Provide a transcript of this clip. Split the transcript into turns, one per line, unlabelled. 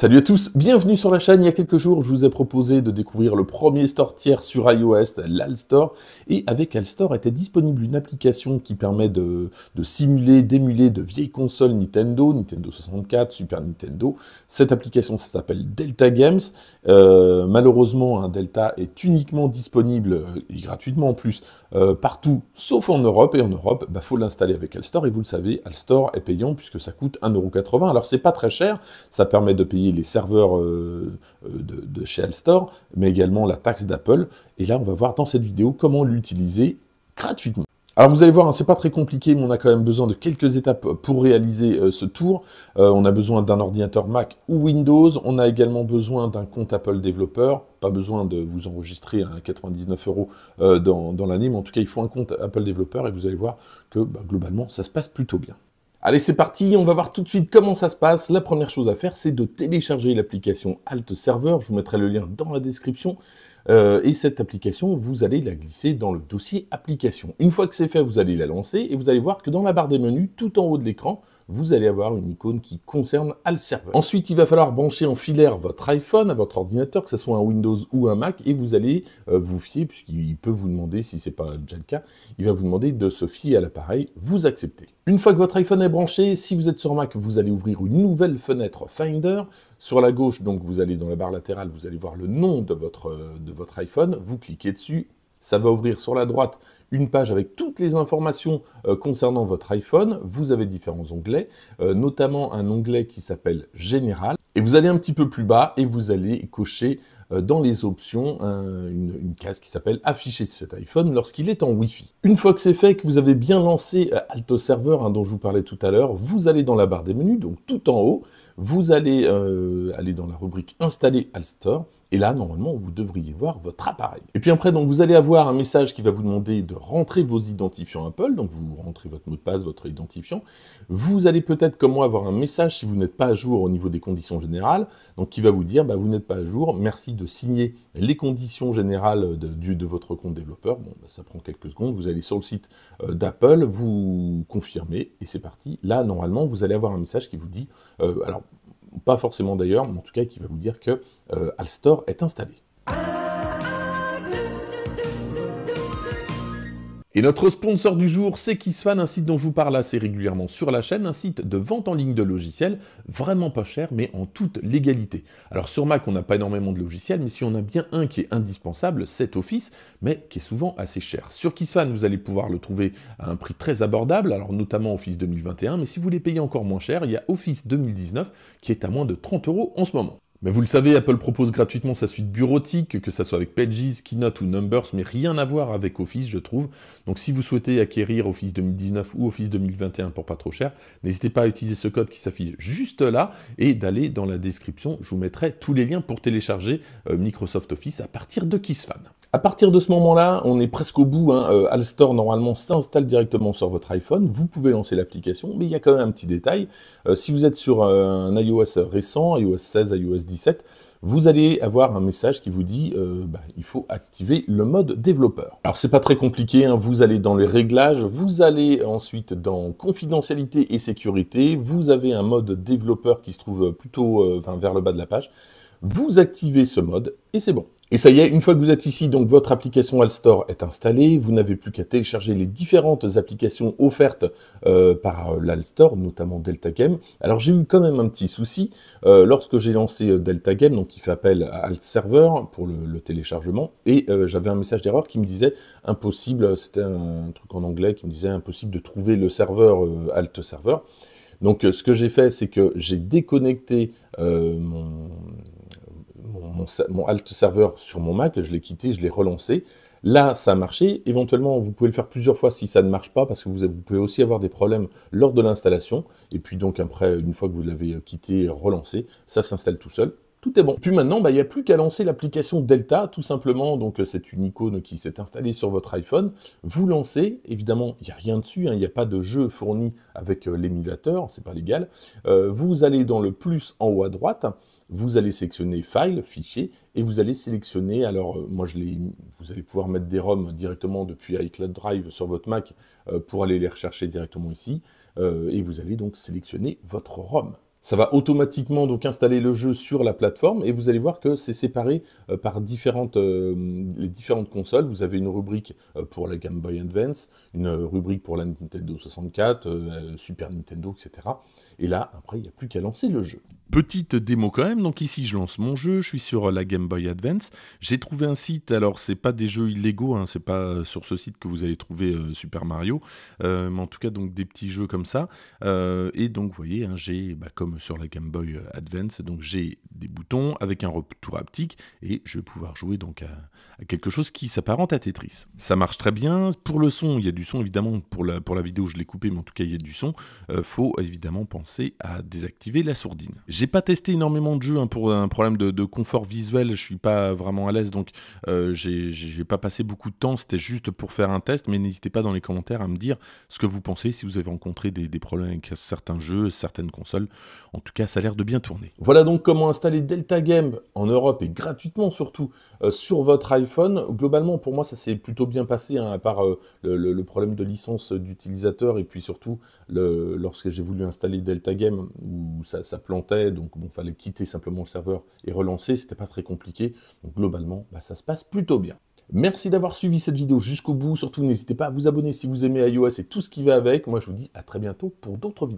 Salut à tous, bienvenue sur la chaîne. Il y a quelques jours, je vous ai proposé de découvrir le premier store tiers sur iOS, l'Alstore. Et avec Alstore était disponible une application qui permet de, simuler, d'émuler de vieilles consoles Nintendo, Nintendo 64, Super Nintendo. Cette application s'appelle Delta Games. Euh, malheureusement, Delta est uniquement disponible, euh, et gratuitement en plus, euh, partout, sauf en Europe. Et en Europe, il bah, faut l'installer avec Alstore. Et vous le savez, Alstore est payant puisque ça coûte 1,80€. Alors c'est pas très cher, ça permet de payer les serveurs euh, euh, de, de, chez mais également la taxe d'Apple. Et là, on va voir dans cette vidéo comment l'utiliser gratuitement. Alors vous allez voir, hein, c'est pas très compliqué, mais on a quand même besoin de quelques étapes pour réaliser euh, ce tour. on a besoin d'un ordinateur Mac ou Windows. On a également besoin d'un compte Apple développeur. Pas besoin de vous enregistrer à 99 euros dans, l'année, mais en tout cas, il faut un compte Apple développeur et vous allez voir que bah, globalement, ça se passe plutôt bien. Allez, c'est parti, on va voir tout de suite comment ça se passe. La première chose à faire, c'est de télécharger l'application Alt Server. Je vous mettrai le lien dans la description. Euh, et cette application, vous allez la glisser dans le dossier application. Une fois que c'est fait, vous allez la lancer et vous allez voir que dans la barre des menus, tout en haut de l'écran, vous allez avoir une icône qui concerne Al serveur. Ensuite, il va falloir brancher en filaire votre iPhone à votre ordinateur, que ce soit un Windows ou un Mac, et vous allez euh, vous fier, puisqu'il peut vous demander, si ce n'est pas déjà le cas, il va vous demander de se fier à l'appareil, vous acceptez. Une fois que votre iPhone est branché, si vous êtes sur Mac, vous allez ouvrir une nouvelle fenêtre Finder. Sur la gauche, donc, vous allez dans la barre latérale, vous allez voir le nom de votre, euh, de votre iPhone, vous cliquez dessus ça va ouvrir sur la droite une page avec toutes les informations euh, concernant votre iPhone. Vous avez différents onglets, euh, notamment un onglet qui s'appelle Général. Et vous allez un petit peu plus bas et vous allez cocher euh, dans les options une, case qui s'appelle afficher cet iPhone lorsqu'il est en Wi-Fi. Une fois que c'est fait, que vous avez bien lancé euh, Alto Server hein, dont je vous parlais tout à l'heure, vous allez dans la barre des menus, donc tout en haut, vous allez euh, aller dans la rubrique installer Alstore. Et là, normalement, vous devriez voir votre appareil. Et puis après, donc, vous allez avoir un message qui va vous demander de rentrer vos identifiants Apple. Donc, vous rentrez votre mot de passe, votre identifiant. Vous allez peut-être, comme moi, avoir un message si vous n'êtes pas à jour au niveau des conditions générales. Donc, qui va vous dire, bah, vous n'êtes pas à jour. Merci de signer les conditions générales de, votre compte développeur. Bon, bah, ça prend quelques secondes. Vous allez sur le site euh, d'Apple, vous confirmez et c'est parti. Là, normalement, vous allez avoir un message qui vous dit, euh, alors pas forcément d'ailleurs, mais en tout cas qui va vous dire que euh, Alstore est installé. Et notre sponsor du jour, c'est Kisfan, un site dont je vous parle assez régulièrement sur la chaîne, un site de vente en ligne de logiciels, vraiment pas cher, mais en toute légalité. Alors sur Mac, on n'a pas énormément de logiciels, mais si on a bien un qui est indispensable, c'est Office, mais qui est souvent assez cher. Sur Kisfan, vous allez pouvoir le trouver à un prix très abordable, alors notamment Office 2021, mais si vous voulez payer encore moins cher, il y a Office 2019 qui est à moins de 30 euros en ce moment. Mais vous le savez, Apple propose gratuitement sa suite bureautique, que ce soit avec Pages, Keynote ou Numbers, mais rien à voir avec Office, je trouve. Donc si vous souhaitez acquérir Office 2019 ou Office 2021 pour pas trop cher, n'hésitez pas à utiliser ce code qui s'affiche juste là et d'aller dans la description. Je vous mettrai tous les liens pour télécharger euh, Microsoft Office à partir de KissFan. À partir de ce moment-là, on est presque au bout. Hein. Euh, Store normalement, s'installe directement sur votre iPhone. Vous pouvez lancer l'application, mais il y a quand même un petit détail. Euh, si vous êtes sur un iOS récent, iOS 16, iOS 17, vous allez avoir un message qui vous dit euh, bah, il faut activer le mode développeur. Alors c'est pas très compliqué, hein. vous allez dans les réglages, vous allez ensuite dans confidentialité et sécurité, vous avez un mode développeur qui se trouve plutôt vers le bas de la page, vous activez ce mode et c'est bon. Et ça y est, une fois que vous êtes ici, donc votre application Alstore est installée, vous n'avez plus qu'à télécharger les différentes applications offertes euh, par euh, l'Alstore, notamment Delta Game. Alors j'ai eu quand même un petit souci euh, lorsque j'ai lancé Delta Game, donc qui fait appel à Alt Server pour le, téléchargement, et j'avais un message d'erreur qui me disait impossible, c'était un, truc en anglais qui me disait impossible de trouver le serveur Alt Server. Donc ce que j'ai fait, c'est que j'ai déconnecté mon, mon, alt serveur sur mon Mac, je l'ai quitté, je l'ai relancé. Là, ça a marché. Éventuellement, vous pouvez le faire plusieurs fois si ça ne marche pas, parce que vous, vous pouvez aussi avoir des problèmes lors de l'installation. Et puis donc après, une fois que vous l'avez quitté, relancé, ça s'installe tout seul tout bon. Puis maintenant, bah, il n'y a plus qu'à lancer l'application Delta, tout simplement. Donc, euh, c'est une icône qui s'est installée sur votre iPhone. Vous lancez, évidemment, il n'y a rien dessus, hein. il n'y a pas de jeu fourni avec euh, l'émulateur, c'est pas légal. Euh, vous allez dans le plus en haut à droite, vous allez sélectionner File, Fichier, et vous allez sélectionner, alors moi je vous allez pouvoir mettre des ROM directement depuis iCloud Drive sur votre Mac pour aller les rechercher directement ici, et vous allez donc sélectionner votre ROM ça va automatiquement donc installer le jeu sur la plateforme et vous allez voir que c'est séparé euh, par différentes, euh, les différentes consoles. Vous avez une rubrique euh, pour la Game Boy Advance, une rubrique pour la Nintendo 64, Super Nintendo, etc. Et là, après, il n'y a plus qu'à lancer le jeu. Petite démo quand même, donc ici je lance mon jeu, je suis sur la Game Boy Advance. J'ai trouvé un site, alors c'est pas des jeux illégaux, hein, c'est pas sur ce site que vous allez trouver Super Mario, mais en tout cas donc des petits jeux comme ça. et donc vous voyez, hein, j'ai bah, comme sur la Game Boy Advance. Donc j'ai des boutons avec un retour haptique et je vais pouvoir jouer donc à, quelque chose qui s'apparente à Tetris. Ça marche très bien. Pour le son, il y a du son évidemment. Pour la, pour la vidéo, je l'ai coupé, mais en tout cas, il y a du son. Euh, faut évidemment penser à désactiver la sourdine. J'ai pas testé énormément de jeux hein, pour un problème de, confort visuel. Je suis pas vraiment à l'aise, donc euh, j'ai pas passé beaucoup de temps. C'était juste pour faire un test, mais n'hésitez pas dans les commentaires à me dire ce que vous pensez si vous avez rencontré des, des problèmes avec certains jeux, certaines consoles. En tout cas, ça a l'air de bien tourner. Voilà donc comment installer Delta Game en Europe et gratuitement surtout euh, sur votre iPhone. Globalement, pour moi, ça s'est plutôt bien passé, hein, à part euh, le, problème de licence d'utilisateur et puis surtout lorsque j'ai voulu installer Delta Game où ça, plantait, donc bon, fallait quitter simplement le serveur et relancer, c'était pas très compliqué. Donc globalement, bah, ça se passe plutôt bien. Merci d'avoir suivi cette vidéo jusqu'au bout. Surtout, n'hésitez pas à vous abonner si vous aimez iOS et tout ce qui va avec. Moi, je vous dis à très bientôt pour d'autres vidéos.